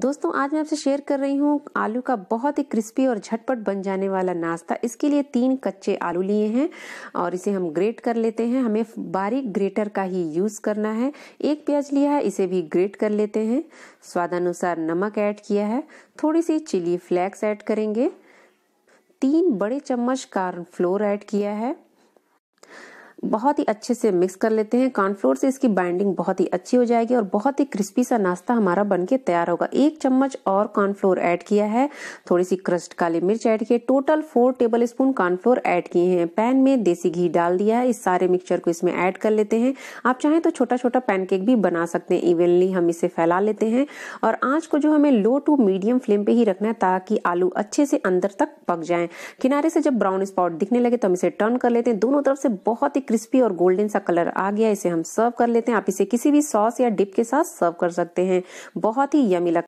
दोस्तों आज मैं आपसे शेयर कर रही हूँ आलू का बहुत ही क्रिस्पी और झटपट बन जाने वाला नाश्ता इसके लिए तीन कच्चे आलू लिए हैं और इसे हम ग्रेट कर लेते हैं हमें बारीक ग्रेटर का ही यूज़ करना है एक प्याज लिया है इसे भी ग्रेट कर लेते हैं स्वादानुसार नमक ऐड किया है थोड़ी सी चिली फ्लेक्स ऐड करेंगे तीन बड़े चम्मच कार्नफ्लोर ऐड किया है बहुत ही अच्छे से मिक्स कर लेते हैं कॉर्नफ्लोर से इसकी बाइंडिंग बहुत ही अच्छी हो जाएगी और बहुत ही क्रिस्पी सा नाश्ता हमारा बनके तैयार होगा एक चम्मच और कॉर्नफ्लोर ऐड किया है थोड़ी सी क्रस्ट काली मिर्च ऐड की total four tablespoon cornflour add किए हैं पैन में देसी घी डाल दिया है इस सारे मिक्सचर को इसमें ऐड कर लेते हैं आप चाहें तो छोटा छोटा पैनकेक भी बना सकते हैं इवनली हम इसे फैला लेते हैं और आँच को जो हमें लो टू मीडियम फ्लेम पे ही रखना है ताकि आलू अच्छे से अंदर तक पक जाए किनारे से जब ब्राउन स्पॉट दिखने लगे तो हम इसे टर्न कर लेते हैं दोनों तरफ से बहुत ही क्रिस्पी और गोल्डन सा कलर आ गया इसे हम सर्व कर लेते हैं आप इसे किसी भी सॉस या डिप के साथ सर्व कर सकते हैं बहुत ही यमी लगता